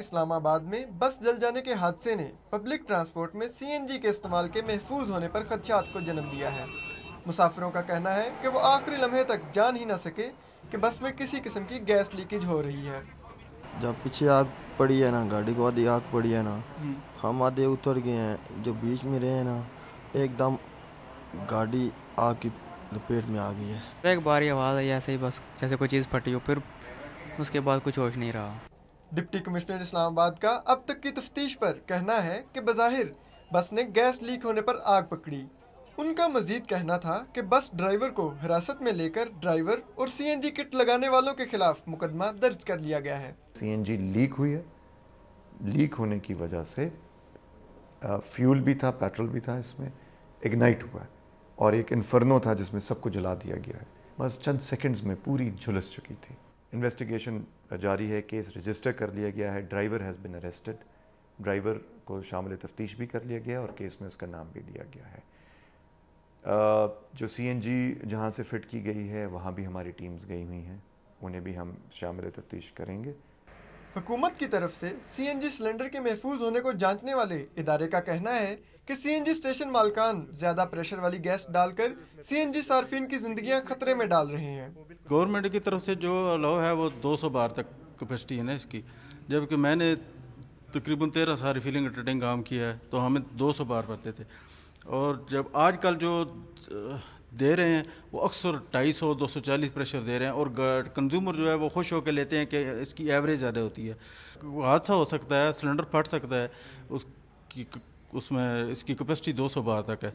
इस्लामाबाद में बस जल जाने के हादसे ने पब्लिक ट्रांसपोर्ट में जी के इस्तेमाल के महफूज होने पर खदशात को जन्म दिया है मुसाफिरों का कहना है कि वो आखिरी लम्हे तक जान ही ना सके कि बस में किसी किस्म की गैस लीकेज हो रही है जब पीछे आग पड़ी है ना गाड़ी को आधी आग पड़ी है ना हम्म। हम आधे उतर गए हैं जो बीच में रहे हैं ना एकदम गाड़ी आग की लपेट में आ गई है एक बार आवाज़ आई ऐसे ही बस जैसे कोई चीज़ फटी हो फिर उसके बाद कुछ होश नहीं रहा डिप्टी कमिश्नर इस्लामाबाद का अब तक की तफ्तीश पर कहना है कि बज़ाहिर बस ने गैस लीक होने पर आग पकड़ी उनका मजीद कहना था कि बस ड्राइवर को हिरासत में लेकर ड्राइवर और सीएनजी किट लगाने वालों के खिलाफ मुकदमा दर्ज कर लिया गया है सीएनजी लीक हुई है लीक होने की वजह से फ्यूल भी था पेट्रोल भी था इसमें इग्नाइट हुआ है और एक इन्फर्नो था जिसमें सबको जला दिया गया है बस चंद सेकेंड्स में पूरी झुलस चुकी थी इन्वेस्टिगेशन uh, जारी है केस रजिस्टर कर लिया गया है driver has been arrested driver को शामिल तफ्तीश भी कर लिया गया और केस में उसका नाम भी दिया गया है जो सी एन जी जहाँ से फिट की गई है वहाँ भी हमारी टीम्स गई हुई हैं उन्हें भी हम शामिल तफ्तीश करेंगे हुकूमत की तरफ से सीएनजी सिलेंडर के महफूज होने को जांचने वाले इदारे का कहना है कि सीएनजी स्टेशन मालकान ज्यादा प्रेशर वाली गैस डालकर सीएनजी सार्फिन की जिंदगी खतरे में डाल रहे हैं गवर्नमेंट की तरफ से जो अलाव है वो 200 बार तक कैपेसिटी है ना इसकी जबकि मैंने तकरीबन तेरह साल रिफिलिंग काम किया है तो हमें सौ बार पड़ते थे और जब आजकल जो दे रहे हैं वो अक्सर ढाई सौ दो सौ चालीस प्रेशर दे रहे हैं और कंज्यूमर जो है वो खुश होकर लेते हैं कि इसकी एवरेज ज़्यादा होती है हादसा हो सकता है सिलेंडर फट सकता है उसकी उसमें इसकी कैपेसिटी दो सौ बारह तक है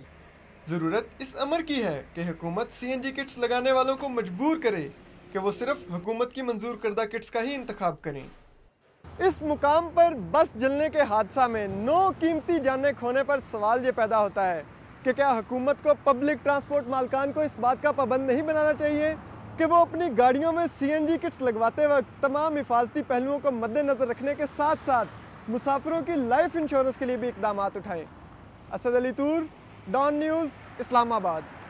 ज़रूरत इस अमर की है कि हुकूमत सी एन जी किट्स लगाने वालों को मजबूर करे कि वो सिर्फ हुकूमत की मंजूर करदा किट्स का ही इंतखब करें इस मुकाम पर बस जलने के हादसा में नौ कीमती जाने खोने पर सवाल ये पैदा होता है कि क्या हुकूमत को पब्लिक ट्रांसपोर्ट मालकान को इस बात का पाबंद नहीं बनाना चाहिए कि वो अपनी गाड़ियों में सीएनजी किट्स लगवाते वक्त तमाम हिफाजती पहलुओं को मद्देनज़र रखने के साथ साथ मुसाफिरों की लाइफ इंश्योरेंस के लिए भी इकदाम उठाएँ असद अली तूर डॉन न्यूज़ इस्लामाबाद